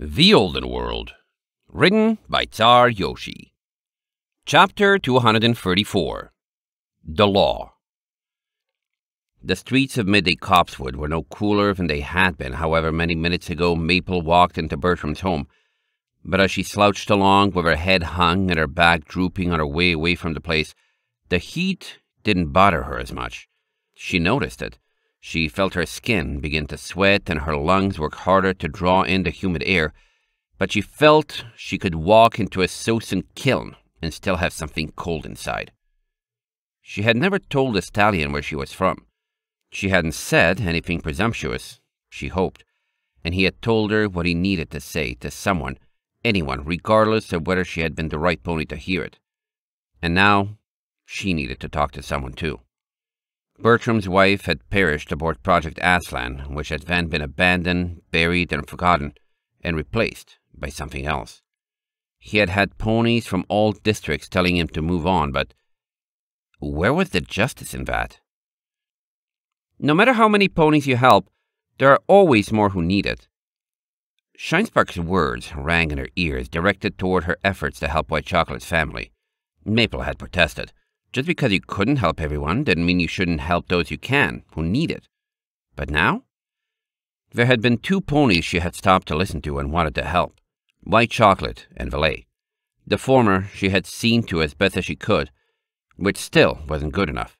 The Olden World, written by Tsar Yoshi. Chapter 234 The Law. The streets of midday Copswood were no cooler than they had been, however, many minutes ago Maple walked into Bertram's home. But as she slouched along with her head hung and her back drooping on her way away from the place, the heat didn't bother her as much. She noticed it she felt her skin begin to sweat and her lungs work harder to draw in the humid air, but she felt she could walk into a Sosen kiln and still have something cold inside. She had never told the stallion where she was from. She hadn't said anything presumptuous, she hoped, and he had told her what he needed to say to someone, anyone, regardless of whether she had been the right pony to hear it. And now, she needed to talk to someone too. Bertram's wife had perished aboard Project Aslan, which had then been abandoned, buried, and forgotten, and replaced by something else. He had had ponies from all districts telling him to move on, but where was the justice in that? No matter how many ponies you help, there are always more who need it. Shinespark's words rang in her ears, directed toward her efforts to help White Chocolate's family. Maple had protested. Just because you couldn't help everyone didn't mean you shouldn't help those you can, who need it. But now? There had been two ponies she had stopped to listen to and wanted to help White Chocolate and Valet. The former she had seen to as best as she could, which still wasn't good enough.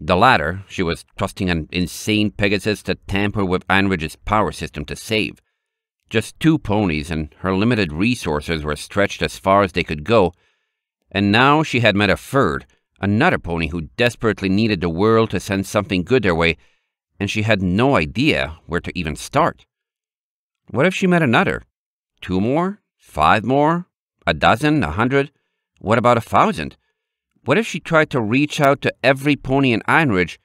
The latter, she was trusting an insane Pegasus to tamper with Anridge's power system to save. Just two ponies, and her limited resources were stretched as far as they could go, and now she had met a third another pony who desperately needed the world to send something good their way, and she had no idea where to even start. What if she met another? Two more? Five more? A dozen? A hundred? What about a thousand? What if she tried to reach out to every pony in Ironridge?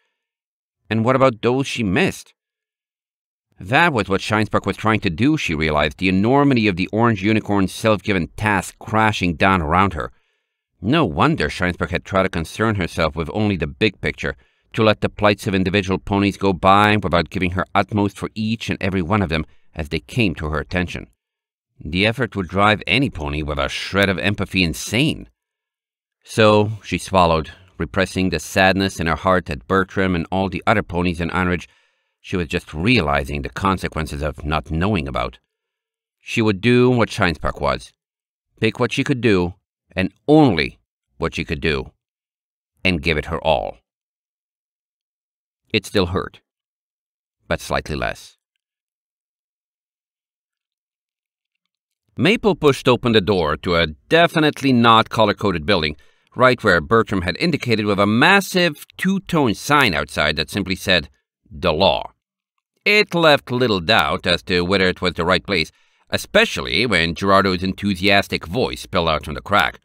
And what about those she missed? That was what Shinespark was trying to do, she realized, the enormity of the orange unicorn's self given task crashing down around her. No wonder Scheinsberg had tried to concern herself with only the big picture, to let the plights of individual ponies go by without giving her utmost for each and every one of them as they came to her attention. The effort would drive any pony with a shred of empathy insane. So she swallowed, repressing the sadness in her heart at Bertram and all the other ponies in Anridge she was just realizing the consequences of not knowing about. She would do what Shinespark was. Pick what she could do and only what she could do, and give it her all. It still hurt, but slightly less. Maple pushed open the door to a definitely not color coded building, right where Bertram had indicated with a massive two tone sign outside that simply said, The Law. It left little doubt as to whether it was the right place, especially when Gerardo's enthusiastic voice spilled out from the crack.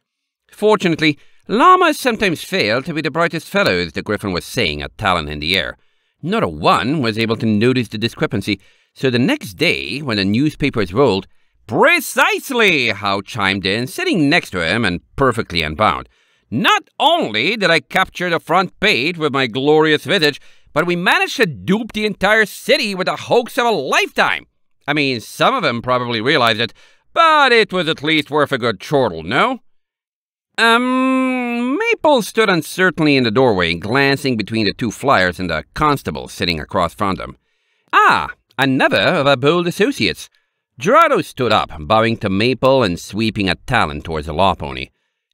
Fortunately, llamas sometimes fail to be the brightest fellows, the griffin was saying at Talon in the air. Not a one was able to notice the discrepancy, so the next day, when the newspapers rolled, Precisely, Howe chimed in, sitting next to him and perfectly unbound. Not only did I capture the front page with my glorious visage, but we managed to dupe the entire city with the hoax of a lifetime. I mean, some of them probably realized it, but it was at least worth a good chortle, no? Um, Maple stood uncertainly in the doorway, glancing between the two flyers and the constable sitting across from them. Ah, another of our bold associates. Gerardo stood up, bowing to Maple and sweeping a talon towards the law pony.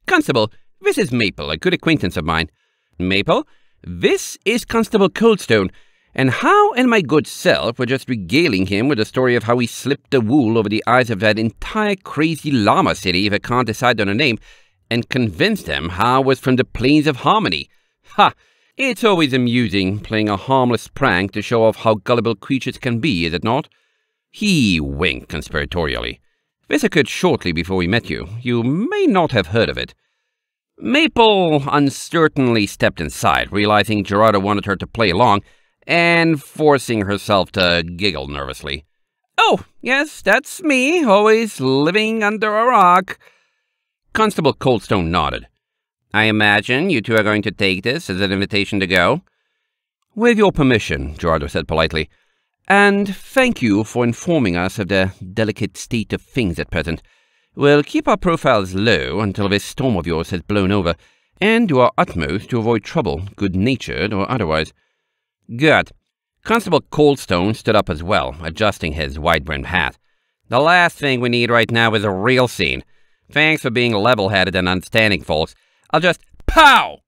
Constable, this is Maple, a good acquaintance of mine. Maple, this is Constable Coldstone, and how and my good self were just regaling him with the story of how he slipped the wool over the eyes of that entire crazy llama city if I can't decide on a name, and convinced them how was from the plains of harmony. Ha! It's always amusing playing a harmless prank to show off how gullible creatures can be, is it not? He winked conspiratorially. This occurred shortly before we met you. You may not have heard of it. Maple uncertainly stepped inside, realizing Gerardo wanted her to play along, and forcing herself to giggle nervously. Oh, yes, that's me, always living under a rock. Constable Coldstone nodded. I imagine you two are going to take this as an invitation to go. With your permission, Gerardo said politely, and thank you for informing us of the delicate state of things at present. We'll keep our profiles low until this storm of yours has blown over, and do our utmost to avoid trouble, good-natured or otherwise. Good. Constable Coldstone stood up as well, adjusting his wide brimmed hat. The last thing we need right now is a real scene. Thanks for being level headed and understanding, folks. I'll just POW!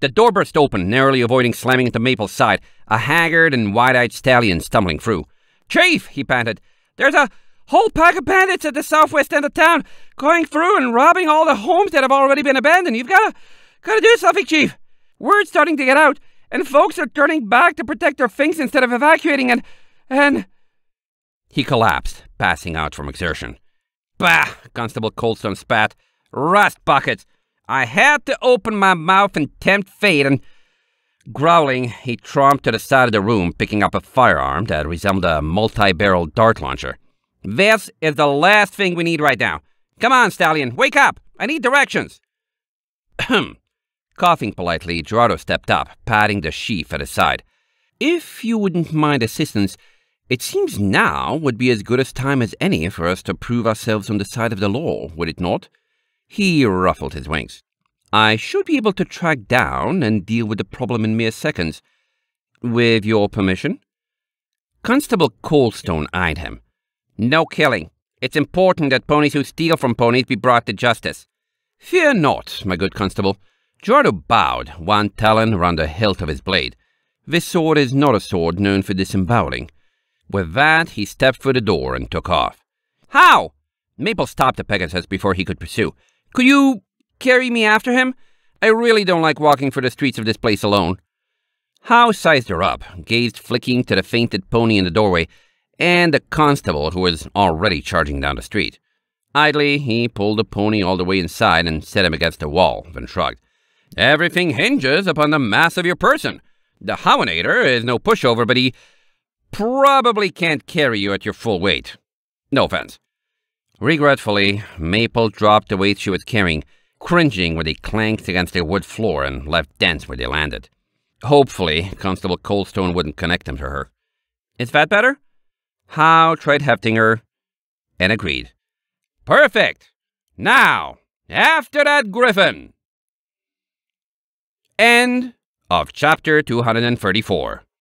The door burst open, narrowly avoiding slamming into Maple's side, a haggard and wide eyed stallion stumbling through. Chief, he panted, there's a whole pack of bandits at the southwest end of town going through and robbing all the homes that have already been abandoned. You've gotta, gotta do something, Chief. Word's starting to get out and folks are turning back to protect their things instead of evacuating and. and. He collapsed, passing out from exertion. Bah! Constable Coldstone spat. Rust buckets! I had to open my mouth and tempt fate, and. Growling, he tromped to the side of the room, picking up a firearm that resembled a multi barrel dart launcher. This is the last thing we need right now. Come on, Stallion, wake up! I need directions! Hmm. Coughing politely, Gerardo stepped up, patting the sheaf at his side. If you wouldn't mind assistance, it seems now would be as good a time as any for us to prove ourselves on the side of the law, would it not? He ruffled his wings. I should be able to track down and deal with the problem in mere seconds. With your permission? Constable Coldstone eyed him. No killing. It's important that ponies who steal from ponies be brought to justice. Fear not, my good constable. Giordo bowed, one talon round the hilt of his blade. This sword is not a sword known for disemboweling. With that, he stepped for the door and took off. How? Maple stopped the Pegasus before he could pursue. Could you carry me after him? I really don't like walking for the streets of this place alone. How sized her up, gazed flicking to the fainted pony in the doorway, and the constable who was already charging down the street. Idly, he pulled the pony all the way inside and set him against the wall, then shrugged. Everything hinges upon the mass of your person. The Howinator is no pushover, but he probably can't carry you at your full weight. No offense. Regretfully, Maple dropped the weight she was carrying, cringing when they clanked against the wood floor and left dents where they landed. Hopefully, Constable Coldstone wouldn't connect them to her. Is that better? How tried hefting her and agreed. Perfect! Now, after that griffin! End of chapter 234.